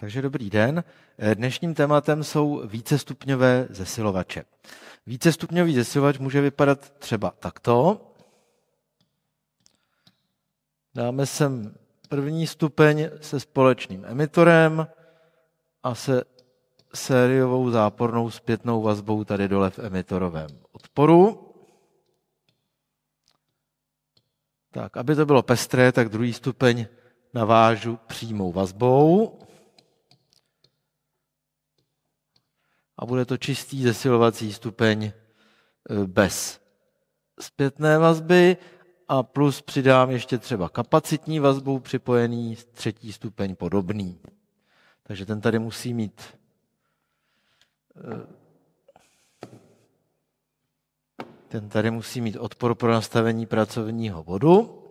Takže dobrý den. Eh, dnešním tématem jsou vícestupňové zesilovače. Vícestupňový zesilovač může vypadat třeba takto. Dáme sem první stupeň se společným emitorem a se sériovou zápornou zpětnou vazbou tady dole v emitorovém odporu. Tak, aby to bylo pestré, tak druhý stupeň navážu přímou vazbou. a bude to čistý zesilovací stupeň e, bez zpětné vazby a plus přidám ještě třeba kapacitní vazbu připojený třetí stupeň podobný. Takže ten tady musí mít e, ten tady musí mít odpor pro nastavení pracovního bodu,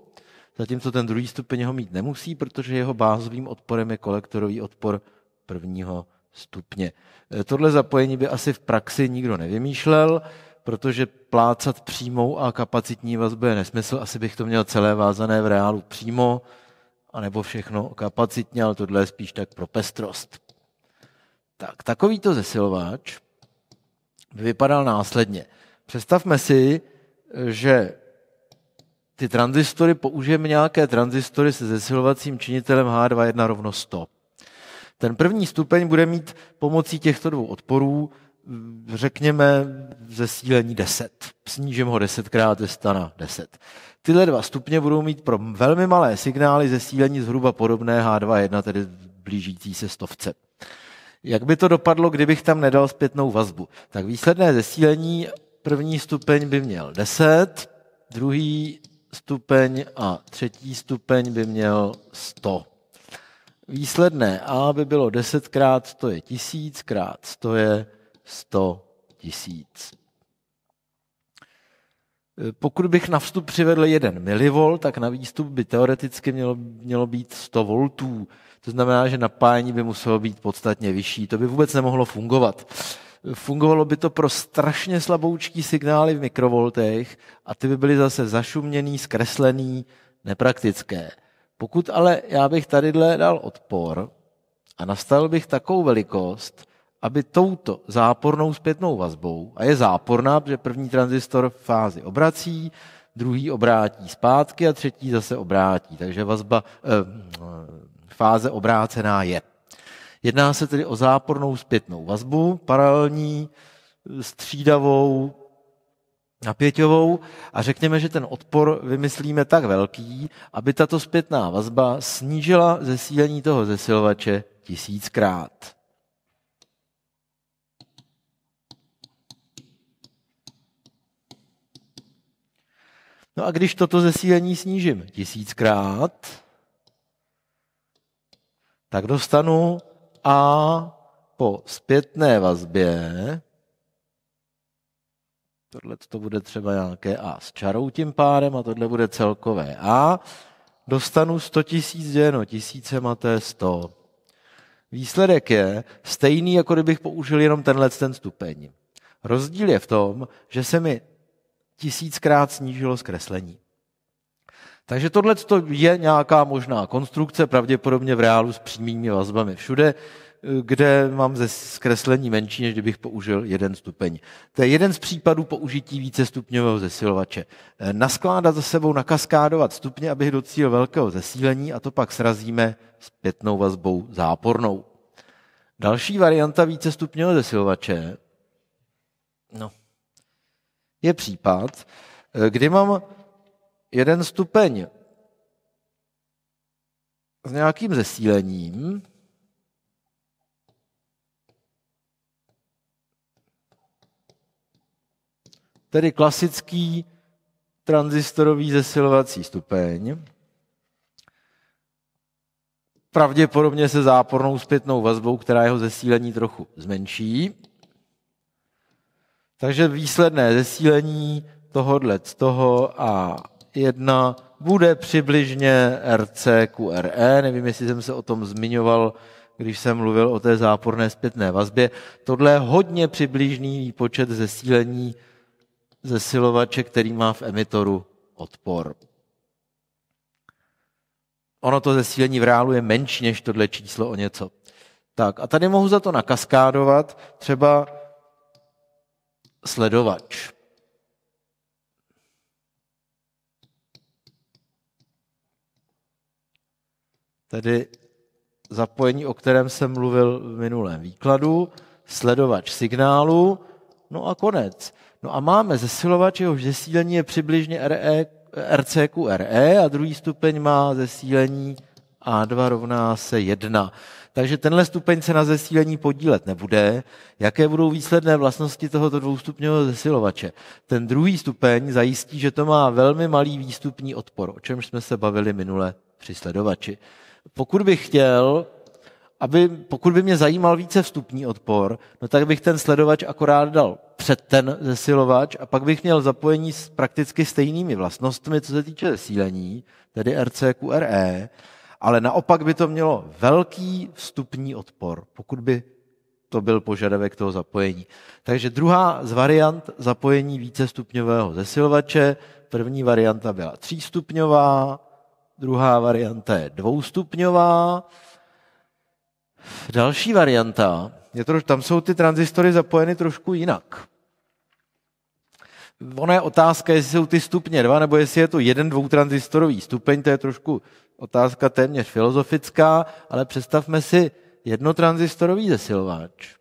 zatímco ten druhý stupeň ho mít nemusí, protože jeho bázovým odporem je kolektorový odpor prvního stupně. E, tohle zapojení by asi v praxi nikdo nevymýšlel, protože plácat přímou a kapacitní vazbu je nesmysl. Asi bych to měl celé vázané v reálu přímo, anebo všechno kapacitně, ale tohle je spíš tak pro pestrost. Tak, takovýto zesilováč by vypadal následně. Představme si, že ty tranzistory použijeme nějaké tranzistory se zesilovacím činitelem H21 rovno 100. Ten první stupeň bude mít pomocí těchto dvou odporů, řekněme, zesílení 10. Snížím ho 10 krát ze stana 10. Tyhle dva stupně budou mít pro velmi malé signály zesílení zhruba podobné H2.1, tedy blížící se stovce. Jak by to dopadlo, kdybych tam nedal zpětnou vazbu? Tak výsledné zesílení první stupeň by měl 10, druhý stupeň a třetí stupeň by měl 100. Výsledné A by bylo 10 krát 100 je 1000 krát 100 je 100 tisíc. Pokud bych na vstup přivedl 1 mV, tak na výstup by teoreticky mělo, mělo být 100 V. To znamená, že napájení by muselo být podstatně vyšší. To by vůbec nemohlo fungovat. Fungovalo by to pro strašně slaboučký signály v mikrovoltech a ty by byly zase zašuměný, zkreslený, nepraktické. Pokud ale já bych tadyhle dal odpor a nastavil bych takovou velikost, aby touto zápornou zpětnou vazbou, a je záporná, protože první transistor v fázi obrací, druhý obrátí zpátky a třetí zase obrátí. Takže vazba, eh, fáze obrácená je. Jedná se tedy o zápornou zpětnou vazbu, paralelní, střídavou, napěťovou a řekněme, že ten odpor vymyslíme tak velký, aby tato zpětná vazba snížila zesílení toho zesilovače tisíckrát. No a když toto zesílení snížím tisíckrát, tak dostanu A po zpětné vazbě tohle to bude třeba nějaké A s čarou tím pádem a tohle bude celkové A. Dostanu 100 tisíc děleno tisíce to 100. Výsledek je stejný, jako kdybych použil jenom tenhle ten stupeň. Rozdíl je v tom, že se mi tisíckrát snížilo zkreslení. Takže tohle je nějaká možná konstrukce, pravděpodobně v reálu s přímými vazbami všude kde mám ze zkreslení menší, než kdybych použil jeden stupeň. To je jeden z případů použití vícestupňového zesilovače. Eh, naskládat za sebou, nakaskádovat stupně, abych docíl velkého zesílení a to pak srazíme pětnou vazbou zápornou. Další varianta vícestupňového zesilovače no, je případ, eh, kdy mám jeden stupeň s nějakým zesílením, tedy klasický transistorový zesilovací stupeň, pravděpodobně se zápornou zpětnou vazbou, která jeho zesílení trochu zmenší. Takže výsledné zesílení tohodle z toho a jedna bude přibližně RC QRE. Nevím, jestli jsem se o tom zmiňoval, když jsem mluvil o té záporné zpětné vazbě. Tohle je hodně přibližný výpočet zesílení zesilovače, který má v emitoru odpor. Ono to zesílení v reálu je menší než tohle číslo o něco. Tak a tady mohu za to nakaskádovat třeba sledovač. Tedy zapojení, o kterém jsem mluvil v minulém výkladu, sledovač signálu, no a konec. No a máme zesilovač, jehož zesílení je přibližně RE, RCQRE a druhý stupeň má zesílení A2 rovná se 1. Takže tenhle stupeň se na zesílení podílet nebude. Jaké budou výsledné vlastnosti tohoto dvoustupňového zesilovače? Ten druhý stupeň zajistí, že to má velmi malý výstupní odpor, o čemž jsme se bavili minule při sledovači. Pokud bych chtěl aby, pokud by mě zajímal více vstupní odpor, no tak bych ten sledovač akorát dal před ten zesilovač a pak bych měl zapojení s prakticky stejnými vlastnostmi, co se týče zesílení, tedy RCQRE, ale naopak by to mělo velký vstupní odpor, pokud by to byl požadavek toho zapojení. Takže druhá z variant zapojení vícestupňového zesilovače, první varianta byla třístupňová, druhá varianta je dvoustupňová, Další varianta, je to, tam jsou ty transistory zapojeny trošku jinak. Ona je otázka, jestli jsou ty stupně dva, nebo jestli je to jeden dvoutransistorový stupeň, to je trošku otázka téměř filozofická, ale představme si jednotransistorový zesilováč,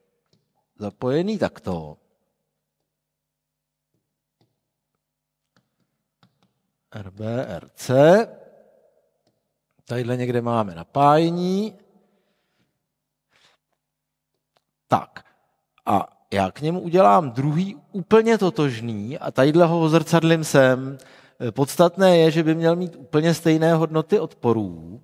zapojený takto. RBRC, tadyhle někde máme napájení, tak. A já k němu udělám druhý úplně totožný a tadyhle ho zrcadlím sem. E, podstatné je, že by měl mít úplně stejné hodnoty odporů.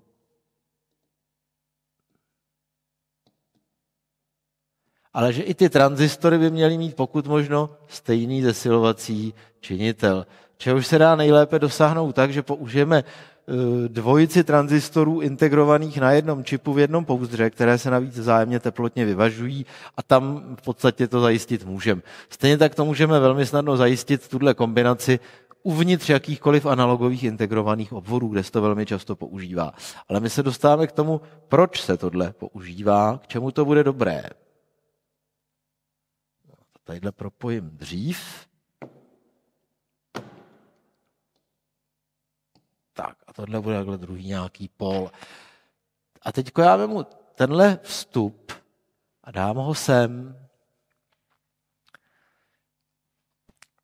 Ale že i ty transistory by měly mít pokud možno stejný zesilovací činitel. Čehož se dá nejlépe dosáhnout tak, že použijeme Eh, dvojici tranzistorů integrovaných na jednom čipu v jednom pouzdře, které se navíc vzájemně teplotně vyvažují a tam v podstatě to zajistit můžeme. Stejně tak to můžeme velmi snadno zajistit tuhle kombinaci uvnitř jakýchkoliv analogových integrovaných obvodů, kde se to velmi často používá. Ale my se dostáváme k tomu, proč se tohle používá, k čemu to bude dobré. No, tadyhle propojím dřív. tak a tohle bude takhle druhý nějaký pol. A teď já vemu tenhle vstup a dám ho sem.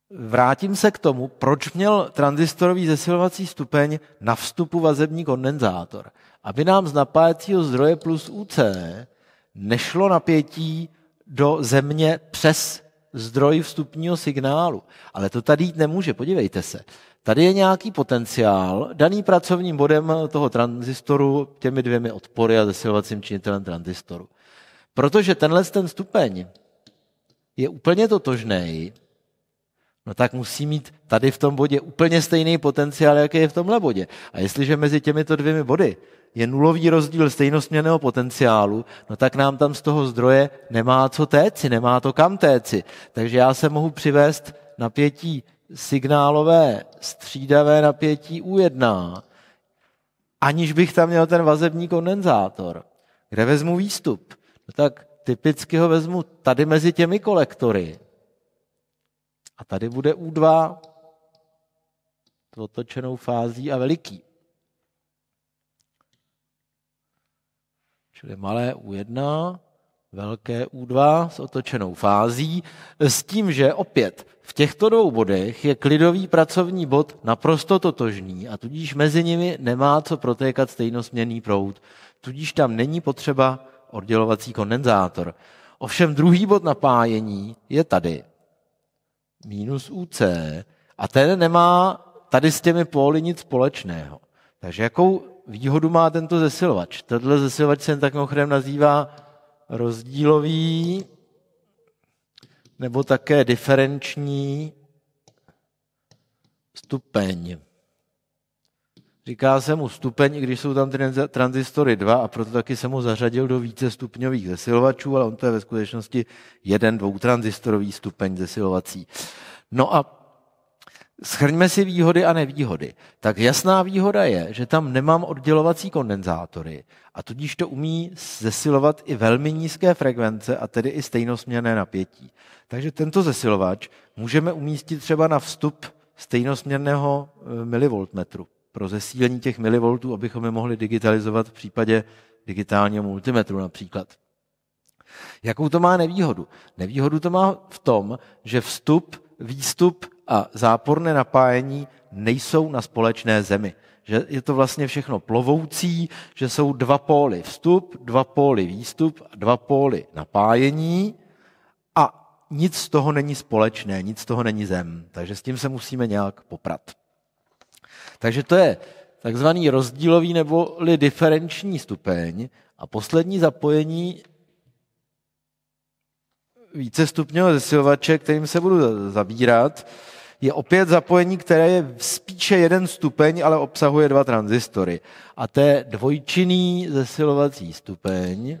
Vrátím se k tomu, proč měl transistorový zesilovací stupeň na vstupu vazební kondenzátor. Aby nám z napájecího zdroje plus UC nešlo napětí do země přes zdroj vstupního signálu. Ale to tady jít nemůže, podívejte se. Tady je nějaký potenciál, daný pracovním bodem toho transistoru, těmi dvěmi odpory a zesilovacím činitelem transistoru. Protože tenhle ten stupeň je úplně totožný, no tak musí mít tady v tom bodě úplně stejný potenciál, jaký je v tomhle bodě. A jestliže mezi těmito dvěmi body je nulový rozdíl stejnostměného potenciálu, no tak nám tam z toho zdroje nemá co téci, nemá to kam téci. Takže já se mohu přivést napětí signálové střídavé napětí U1, aniž bych tam měl ten vazební kondenzátor. Kde vezmu výstup? No tak typicky ho vezmu tady mezi těmi kolektory. A tady bude U2 s otočenou fází a veliký. Čili malé U1, velké U2 s otočenou fází, s tím, že opět v těchto dvou bodech je klidový pracovní bod naprosto totožný a tudíž mezi nimi nemá co protékat stejnosměrný proud. Tudíž tam není potřeba oddělovací kondenzátor. Ovšem druhý bod napájení je tady. Minus UC. A ten nemá tady s těmi póly nic společného. Takže jakou výhodu má tento zesilovač? Tento zesilovač se tak mimochodem nazývá rozdílový nebo také diferenční stupeň. Říká se mu stupeň, i když jsou tam transistory dva a proto taky jsem ho zařadil do více stupňových zesilovačů, ale on to je ve skutečnosti jeden dvoutransistorový stupeň zesilovací. No a Schrňme si výhody a nevýhody. Tak jasná výhoda je, že tam nemám oddělovací kondenzátory a tudíž to umí zesilovat i velmi nízké frekvence a tedy i stejnosměrné napětí. Takže tento zesilovač můžeme umístit třeba na vstup stejnosměrného eh, milivoltmetru pro zesílení těch milivoltů, abychom je mohli digitalizovat v případě digitálního multimetru například. Jakou to má nevýhodu? Nevýhodu to má v tom, že vstup, výstup a záporné napájení nejsou na společné zemi. Že je to vlastně všechno plovoucí, že jsou dva póly vstup, dva póly výstup, dva póly napájení a nic z toho není společné, nic z toho není zem. Takže s tím se musíme nějak poprat. Takže to je takzvaný rozdílový nebo diferenční stupeň a poslední zapojení více vícestupňového zesilovače, kterým se budu zabírat, je opět zapojení, které je spíše jeden stupeň, ale obsahuje dva tranzistory. A to je dvojčinný zesilovací stupeň.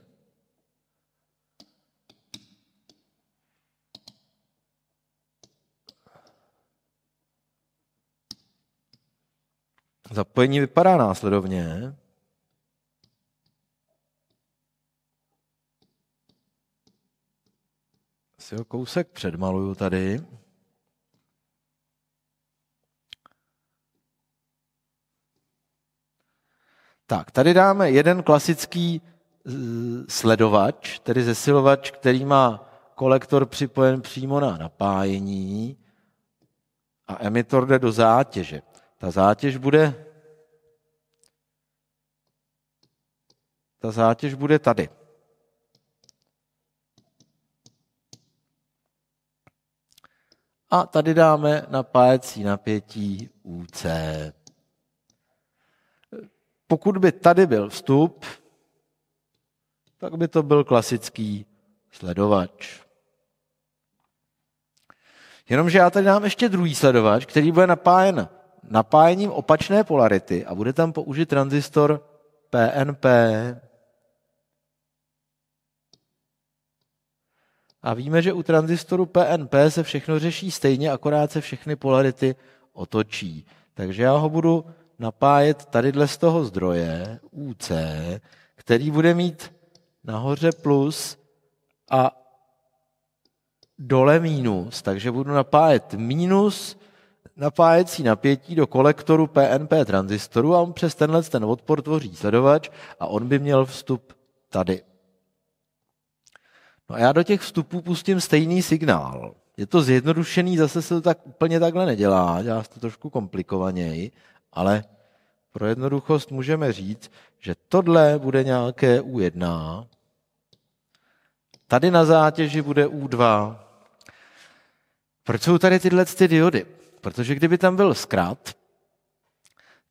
Zapojení vypadá následovně. si ho kousek předmaluju tady. Tak, tady dáme jeden klasický eh, sledovač, tedy zesilovač, který má kolektor připojen přímo na napájení a emitor jde do zátěže. Ta zátěž bude ta zátěž bude tady. A tady dáme napájecí napětí UC. Pokud by tady byl vstup, tak by to byl klasický sledovač. Jenomže já tady dám ještě druhý sledovač, který bude napájen napájením opačné polarity a bude tam použit tranzistor PNP. A víme, že u tranzistoru PNP se všechno řeší stejně, akorát se všechny polarity otočí. Takže já ho budu napájet tadyhle z toho zdroje UC, který bude mít nahoře plus a dole minus, takže budu napájet minus napájecí napětí do kolektoru PNP transistoru a on přes tenhle ten odpor tvoří sledovač a on by měl vstup tady. No a já do těch vstupů pustím stejný signál. Je to zjednodušený, zase se to tak úplně takhle nedělá, dělá se to trošku komplikovaněji, ale pro jednoduchost můžeme říct, že tohle bude nějaké U1, tady na zátěži bude U2. Proč jsou tady tyhle ty diody? Protože kdyby tam byl zkrat,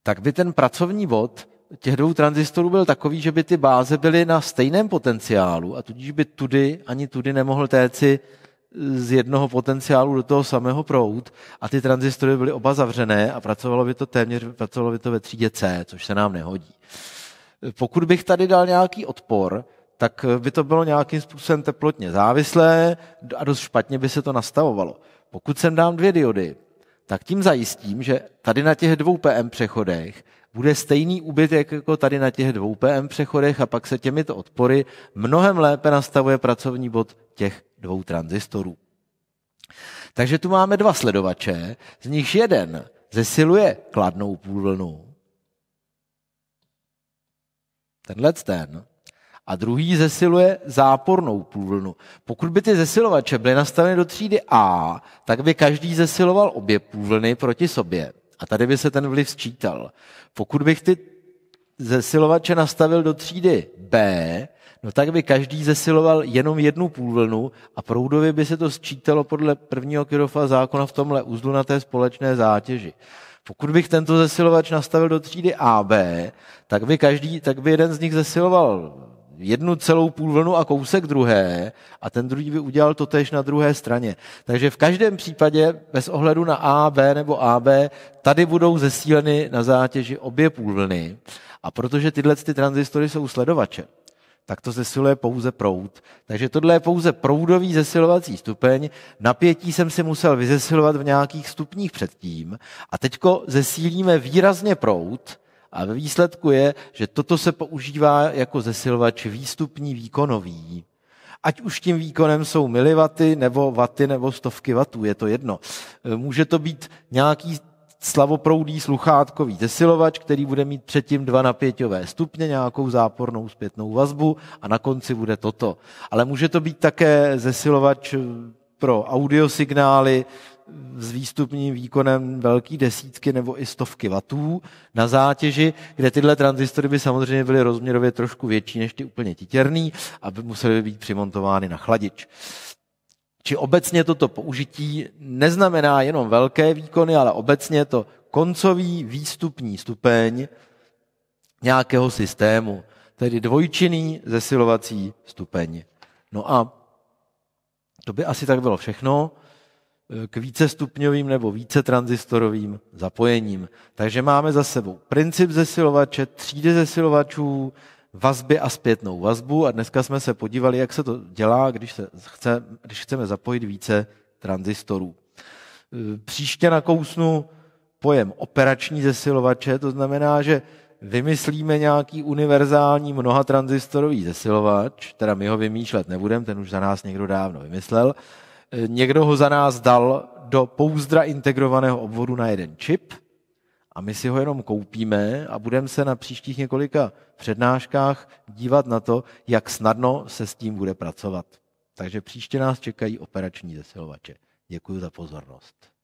tak by ten pracovní bod těch dvou tranzistorů byl takový, že by ty báze byly na stejném potenciálu a tudíž by tudy ani tudy nemohl téci z jednoho potenciálu do toho samého prout a ty tranzistory byly oba zavřené a pracovalo by to téměř pracovalo by to ve třídě C, což se nám nehodí. Pokud bych tady dal nějaký odpor, tak by to bylo nějakým způsobem teplotně závislé a dost špatně by se to nastavovalo. Pokud sem dám dvě diody, tak tím zajistím, že tady na těch dvou PM přechodech bude stejný úbytek jako tady na těch dvou PM přechodech a pak se těmito odpory mnohem lépe nastavuje pracovní bod těch dvou tranzistorů. Takže tu máme dva sledovače, z nichž jeden zesiluje kladnou půlvlnu, tenhle ten, a druhý zesiluje zápornou půlvlnu. Pokud by ty zesilovače byly nastaveny do třídy A, tak by každý zesiloval obě půlvlny proti sobě. A tady by se ten vliv sčítal. Pokud bych ty zesilovače nastavil do třídy B, no tak by každý zesiloval jenom jednu půlvlnu a proudově by se to sčítalo podle prvního Kyrofa zákona v tomhle uzlu na té společné zátěži. Pokud bych tento zesilovač nastavil do třídy AB, tak by, každý, tak by jeden z nich zesiloval jednu celou vlnu a kousek druhé a ten druhý by udělal to tež na druhé straně. Takže v každém případě, bez ohledu na A, B nebo AB, tady budou zesíleny na zátěži obě vlny. A protože tyhle ty tranzistory jsou sledovače, tak to zesiluje pouze proud. Takže tohle je pouze proudový zesilovací stupeň. Napětí jsem si musel vyzesilovat v nějakých stupních předtím. A teďko zesílíme výrazně proud a ve výsledku je, že toto se používá jako zesilovač výstupní výkonový. Ať už tím výkonem jsou milivaty, nebo vaty, nebo stovky vatů, je to jedno. E, může to být nějaký slavoproudý sluchátkový zesilovač, který bude mít předtím dva napěťové stupně, nějakou zápornou zpětnou vazbu a na konci bude toto. Ale může to být také zesilovač eh, pro audiosignály s výstupním výkonem velký desítky nebo i stovky wattů na zátěži, kde tyhle tranzistory by samozřejmě byly rozměrově trošku větší než ty úplně titěrný, by musely být přimontovány na chladič či obecně toto použití neznamená jenom velké výkony, ale obecně to koncový výstupní stupeň nějakého systému, tedy dvojčinný zesilovací stupeň. No a to by asi tak bylo všechno k vícestupňovým nebo více zapojením. Takže máme za sebou princip zesilovače, třídy zesilovačů, vazby a zpětnou vazbu a dneska jsme se podívali, jak se to dělá, když, se chce, když chceme zapojit více tranzistorů. Příště nakousnu pojem operační zesilovače, to znamená, že vymyslíme nějaký univerzální mnohatranzistorový zesilovač, teda my ho vymýšlet nebudeme, ten už za nás někdo dávno vymyslel, někdo ho za nás dal do pouzdra integrovaného obvodu na jeden čip – a my si ho jenom koupíme a budeme se na příštích několika přednáškách dívat na to, jak snadno se s tím bude pracovat. Takže příště nás čekají operační zesilovače. Děkuji za pozornost.